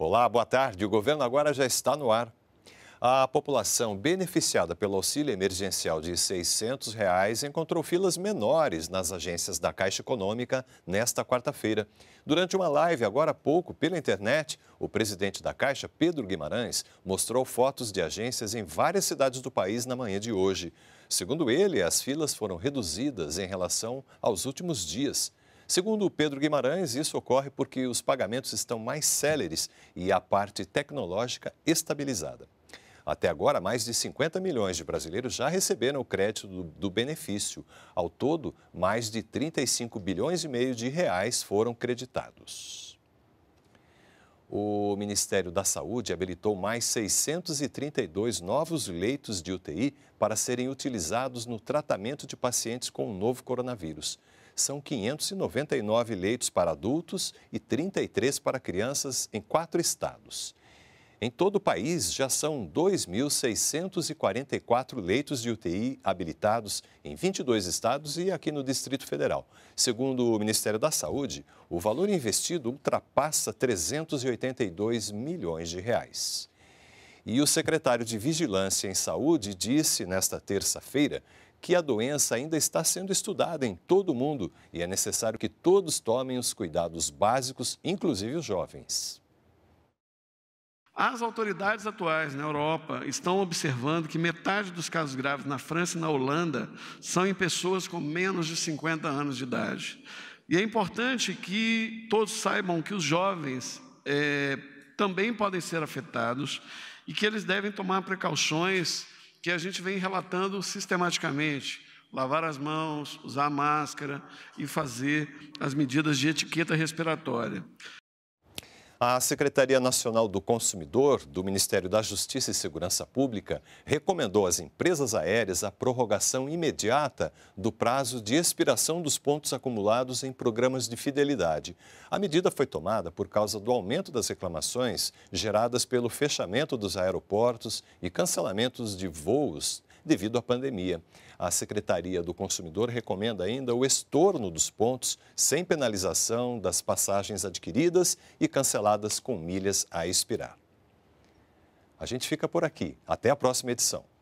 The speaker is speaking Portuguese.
Olá, boa tarde. O governo agora já está no ar. A população beneficiada pelo auxílio emergencial de R$ 600 reais encontrou filas menores nas agências da Caixa Econômica nesta quarta-feira. Durante uma live agora há pouco pela internet, o presidente da Caixa, Pedro Guimarães, mostrou fotos de agências em várias cidades do país na manhã de hoje. Segundo ele, as filas foram reduzidas em relação aos últimos dias. Segundo Pedro Guimarães, isso ocorre porque os pagamentos estão mais céleres e a parte tecnológica estabilizada. Até agora, mais de 50 milhões de brasileiros já receberam o crédito do, do, benefício. Ao todo, mais de 35 bilhões e meio de reais foram creditados. O Ministério da Saúde habilitou mais 632 novos leitos de UTI para serem utilizados no tratamento de pacientes com o novo coronavírus são 599 leitos para adultos e 33 para crianças em quatro estados. Em todo o país, já são 2.644 leitos de UTI habilitados em 22 estados e aqui no Distrito Federal. Segundo o Ministério da Saúde, o valor investido ultrapassa 382 milhões de reais. E o secretário de Vigilância em Saúde disse nesta terça-feira que a doença ainda está sendo estudada em todo o mundo e é necessário que todos tomem os cuidados básicos, inclusive os jovens. As autoridades atuais na Europa estão observando que metade dos casos graves na França e na Holanda são em pessoas com menos de 50 anos de idade. E é importante que todos saibam que os jovens é, também podem ser afetados e que eles devem tomar precauções que a gente vem relatando sistematicamente: lavar as mãos, usar máscara e fazer as medidas de etiqueta respiratória. A Secretaria Nacional do Consumidor do Ministério da Justiça e Segurança Pública recomendou às empresas aéreas a prorrogação imediata do prazo de expiração dos pontos acumulados em programas de fidelidade. A medida foi tomada por causa do aumento das reclamações geradas pelo fechamento dos aeroportos e cancelamentos de voos devido à pandemia. A Secretaria do Consumidor recomenda ainda o estorno dos pontos sem penalização das passagens adquiridas e canceladas com milhas a expirar. A gente fica por aqui. Até a próxima edição.